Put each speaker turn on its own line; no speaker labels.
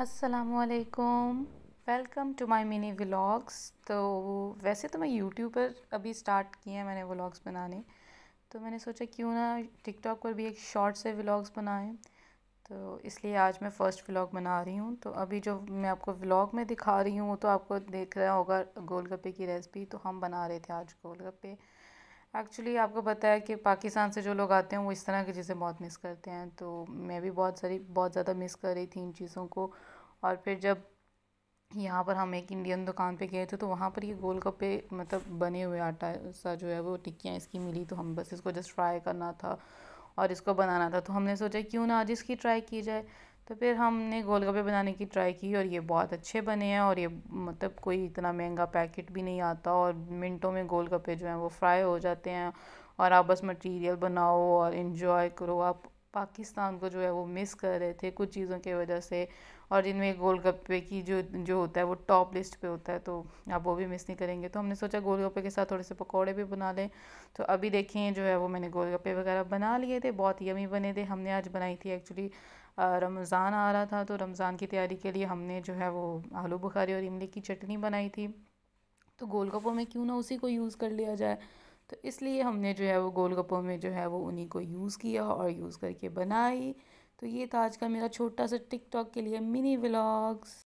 असलकम welcome to my mini vlogs तो वैसे तो मैं यूट्यूब पर अभी स्टार्ट किए हैं मैंने व्लाग्स बनाने तो मैंने सोचा क्यों ना टिकटॉक पर भी एक शॉर्ट से व्लाग्स बनाएं तो इसलिए आज मैं फ़र्स्ट व्लाग बना रही हूँ तो अभी जो मैं आपको व्लाग में दिखा रही हूँ वो तो आपको देख रहा होगा गोलगप्पे की रेसिपी तो हम बना रहे थे आज गोलगप्पे एक्चुअली आपको पता है कि पाकिस्तान से जो लोग आते हैं वो इस तरह की चीज़ें बहुत मिस करते हैं तो मैं भी बहुत सारी बहुत ज़्यादा मिस कर रही थी इन चीज़ों को और फिर जब यहाँ पर हम एक इंडियन दुकान पे गए थे तो वहाँ पर ये गोल गप्पे मतलब बने हुए आटा सा जो है वो टिक्कियाँ इसकी मिली तो हम बस इसको जस्ट फ्राई करना था और इसको बनाना था तो हमने सोचा क्यों ना आज इसकी ट्राई की जाए तो फिर हमने गोलगप्पे बनाने की ट्राई की और ये बहुत अच्छे बने हैं और ये मतलब कोई इतना महंगा पैकेट भी नहीं आता और मिनटों में गोलगप्पे जो हैं वो फ्राई हो जाते हैं और आप बस मटेरियल बनाओ और इन्जॉय करो आप पाकिस्तान को जो है वो मिस कर रहे थे कुछ चीज़ों की वजह से और जिनमें गोलगप्पे की जो जो होता है वो टॉप लिस्ट पे होता है तो आप वो भी मिस नहीं करेंगे तो हमने सोचा गोलगप्पे के साथ थोड़े से पकौड़े भी बना लें तो अभी देखें जो है वो मैंने गोलगप्पे वगैरह बना लिए थे बहुत यमी बने थे हमने आज बनाई थी एक्चुअली रमज़ान आ रहा था तो रमज़ान की तैयारी के लिए हमने जो है वो आलू बुखारी और इमली की चटनी बनाई थी तो गोलगप्पों में क्यों ना उसी को यूज़ कर लिया जाए तो इसलिए हमने जो है वो गोलगप्पों में जो है वो उन्हीं को यूज़ किया और यूज़ करके बनाई तो ये था आज का मेरा छोटा सा टिकटॉक के लिए मिनी व्लॉग्स